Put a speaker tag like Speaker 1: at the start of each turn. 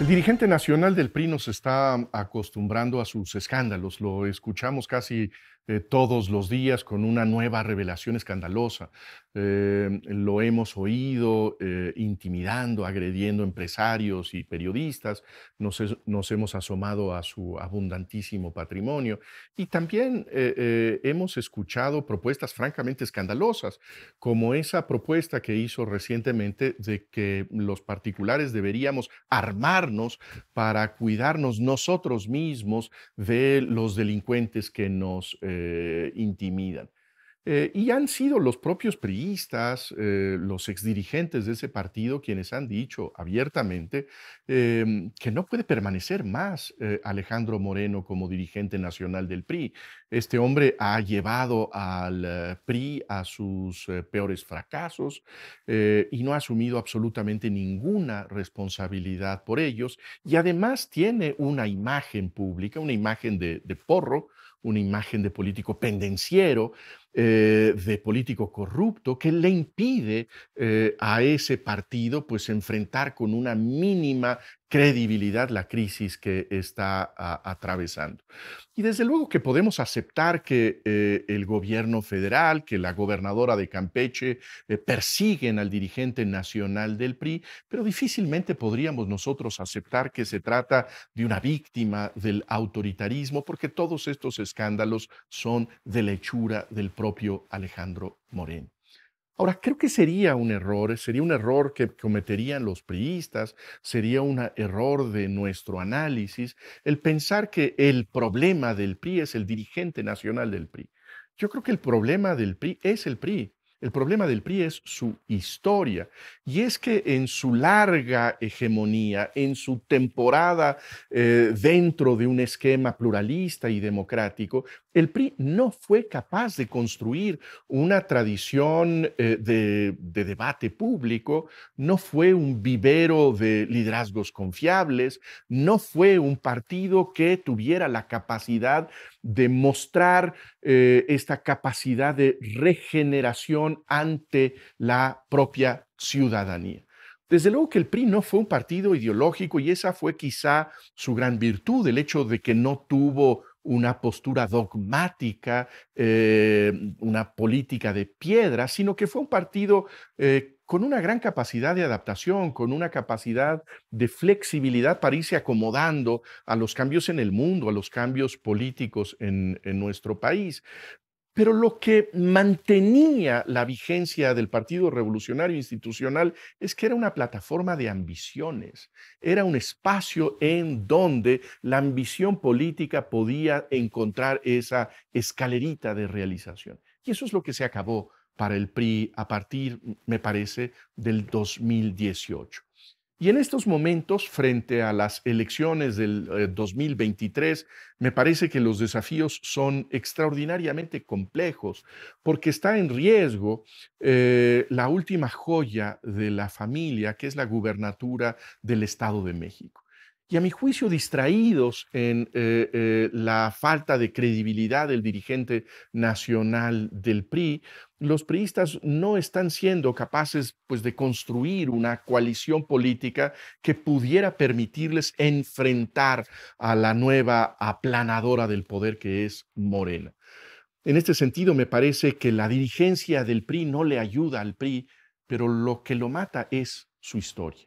Speaker 1: El dirigente nacional del PRI nos está acostumbrando a sus escándalos. Lo escuchamos casi eh, todos los días con una nueva revelación escandalosa. Eh, lo hemos oído eh, intimidando, agrediendo empresarios y periodistas, nos, hemos asomado a su abundantísimo patrimonio y también hemos escuchado propuestas francamente escandalosas, como esa propuesta que hizo recientemente de que los particulares deberíamos armarnos para cuidarnos nosotros mismos de los delincuentes que nos... Eh, intimidan. Eh, y han sido los propios priistas, eh, los exdirigentes de ese partido, quienes han dicho abiertamente em, que no puede permanecer más Alejandro Moreno como dirigente nacional del PRI. Este hombre ha llevado al PRI a sus peores fracasos y no ha asumido absolutamente ninguna responsabilidad por ellos. Y además tiene una imagen pública, una imagen de porro, una imagen de político pendenciero, eh, de político corrupto, que le impide eh, a ese partido pues enfrentar con una mínima credibilidad la crisis que está ah, atravesando. Y desde luego que podemos aceptar que eh, el gobierno federal, que la gobernadora de Campeche eh, persiguen al dirigente nacional del PRI, pero difícilmente podríamos nosotros aceptar que se trata de una víctima del autoritarismo, porque todos estos escándalos son de lechura del propio Alejandro Moreno. Ahora, creo que sería un error, eh, sería un error que cometerían los priistas, sería un error de nuestro análisis el pensar que el problema del PRI es el dirigente nacional del PRI. Yo creo que el problema del PRI es el PRI. El problema del PRI es su historia. Y es que en su larga hegemonía, en su temporada eh, dentro de un esquema pluralista y democrático, el PRI no fue capaz de construir una tradición eh, de, de debate público, no fue un vivero de liderazgos confiables, no fue un partido que tuviera la capacidad de mostrar eh, esta capacidad de regeneración ante la propia ciudadanía. Desde luego que el PRI no fue un partido ideológico y esa fue quizá su gran virtud, el hecho de que no tuvo una postura dogmática, eh, una política de piedra, sino que fue un partido eh, con una gran capacidad de adaptación, con una capacidad de flexibilidad para irse acomodando a los cambios en el mundo, a los cambios políticos en nuestro país. Pero lo que mantenía la vigencia del Partido Revolucionario Institucional es que era una plataforma de ambiciones, era un espacio en donde la ambición política podía encontrar esa escalerita de realización. Y eso es lo que se acabó para el PRI a partir, me parece, del 2018. Y en estos momentos, frente a las elecciones del 2023, eh, me parece que los desafíos son extraordinariamente complejos, porque está en riesgo eh, la última joya de la familia, que es la gubernatura del Estado de México y a mi juicio distraídos en eh, eh, la falta de credibilidad del dirigente nacional del PRI, los priistas no están siendo capaces pues, de construir una coalición política que pudiera permitirles enfrentar a la nueva aplanadora del poder que es Morena. En este sentido, me parece que la dirigencia del PRI no le ayuda al PRI, pero lo que lo mata es su historia.